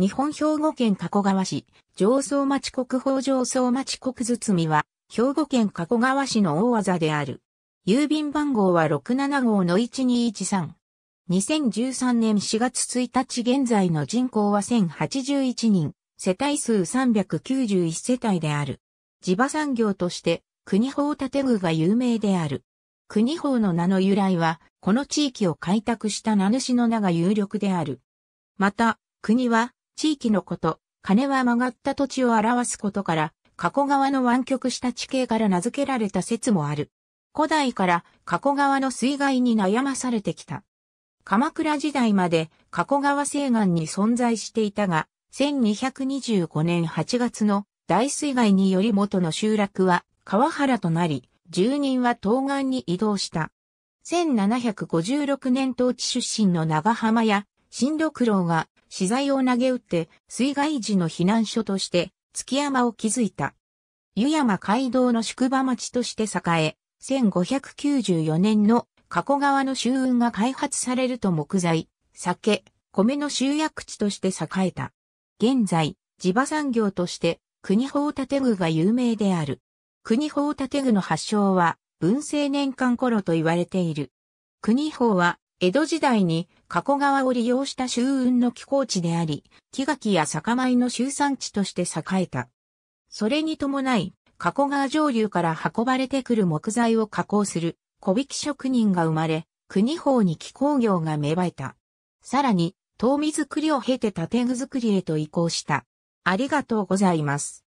日本兵庫県加古川市、上層町国宝上層町国包みは、兵庫県加古川市の大技である。郵便番号は67号の1213。2013年4月1日現在の人口は1081人、世帯数391世帯である。地場産業として、国宝建具が有名である。国宝の名の由来は、この地域を開拓した名主の名が有力である。また、国は、地域のこと、金は曲がった土地を表すことから、加古川の湾曲した地形から名付けられた説もある。古代から加古川の水害に悩まされてきた。鎌倉時代まで加古川西岸に存在していたが、1225年8月の大水害により元の集落は川原となり、住人は東岸に移動した。1756年当地出身の長浜や新六郎が資材を投げ打って水害時の避難所として月山を築いた。湯山街道の宿場町として栄え、1594年の加古川の周運が開発されると木材、酒、米の集約地として栄えた。現在、地場産業として国宝建具が有名である。国宝建具の発祥は文政年間頃と言われている。国宝は江戸時代に加古川を利用した周運の寄港地であり、木垣や酒米の集産地として栄えた。それに伴い、加古川上流から運ばれてくる木材を加工する小引職人が生まれ、国方に気工業が芽生えた。さらに、遠見作りを経て建具作りへと移行した。ありがとうございます。